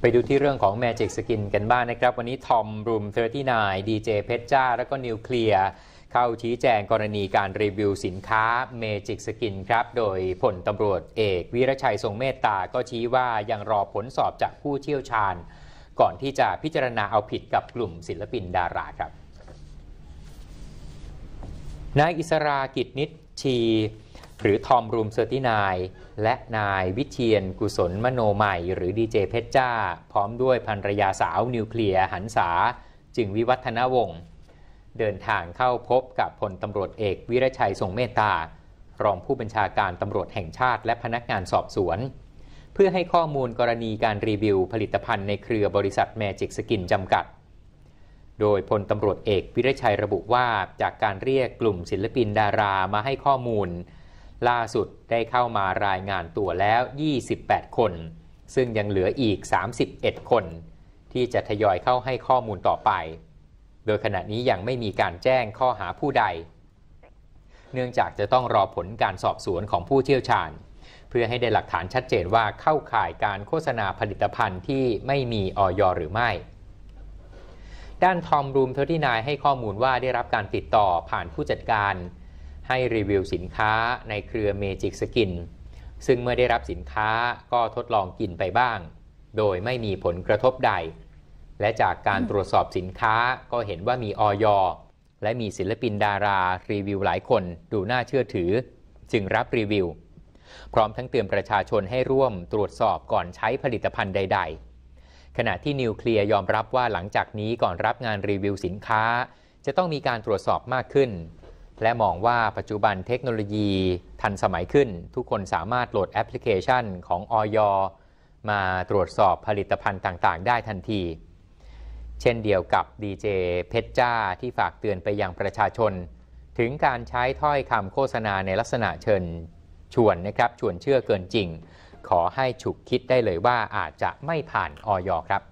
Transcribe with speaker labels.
Speaker 1: ไปดูที่เรื่องของ Magic Skin กันบ้างนะครับ วันนี้ทอมรูม39 DJ เพชรจ้าแล้วก็นิวเคลียร์เข้าชี้แจงกรณีการรีวิวสินค้า Magic Skin ครับ โดยผลตำรวจเอก วิรชัยทรงเมตตาก็ชี้ว่ายังรอผลสอบจากผู้เชี่ยวชาญ ก่อนที่จะพิจารณาเอาผิดกับกลุ่มศิลปินดาราครับ นายอิสรากิจนิตชีหรือทอมรูมเซอร์ตินายและนายวิเทียน กุศลมโนใหม่หรือดีเจเพชรจ้าพร้อมด้วยภรรยาสาวนิวเคลียร์หันษาจึงวิวัฒนวงศ์เดินทางเข้าพบกับพลตำรวจเอกวิรชัย ทรงเมตตา รองผู้บัญชาการตำรวจแห่งชาติและพนักงานสอบสวน เพื่อให้ข้อมูลกรณีการรีวิวผลิตภัณฑ์ในเครือบริษัทแมจิกสกินจำกัด โดยพลตำรวจเอกวิรชัยระบุว่าจากการเรียกกลุ่มศิลปินดารามาให้ข้อมูลล่าสุดได้เข้ามารายงานตัวแล้ว 28 คน ซึ่งยังเหลืออีก 31 คน ที่จะทยอยเข้าให้ข้อมูลต่อไป โดยขณะนี้ยังไม่มีการแจ้งข้อหาผู้ใด เนื่องจากจะต้องรอผลการสอบสวนของผู้เชี่ยวชาญ เพื่อให้ได้หลักฐานชัดเจนว่าเข้าข่ายการโฆษณาผลิตภัณฑ์ที่ไม่มีออยหรือไม่ ด้านทอมรูมเทอร์ที่นายให้ข้อมูลว่าได้รับการติดต่อผ่านผู้จัดการให้รีวิวสินค้าในเครือเมจิกสกิน ซึ่งเมื่อได้รับสินค้าก็ทดลองกินไปบ้าง โดยไม่มีผลกระทบใด และจากการตรวจสอบสินค้าก็เห็นว่ามีออยและมีศิลปินดารารีวิวหลายคนดูน่าเชื่อถือ จึงรับรีวิว พร้อมทั้งเตือนประชาชนให้ร่วมตรวจสอบก่อนใช้ผลิตภัณฑ์ใด ๆ ขณะที่นิวเคลียร์ยอมรับว่าหลังจากนี้ก่อนรับงานรีวิวสินค้าจะต้องมีการตรวจสอบมากขึ้นและมองว่าปัจจุบันเทคโนโลยีทันสมัยขึ้น ทุกคนสามารถโหลดแอปพลิเคชันของออยมาตรวจสอบผลิตภัณฑ์ต่าง ๆ ได้ทันที เช่นเดียวกับดีเจเพชรจ้าที่ฝากเตือนไปยังประชาชน ถึงการใช้ถ้อยคำโฆษณาในลักษณะเชิญชวนนะครับชวนเชื่อเกินจริง ขอให้ฉุกคิดได้เลยว่าอาจจะไม่ผ่านออยครับ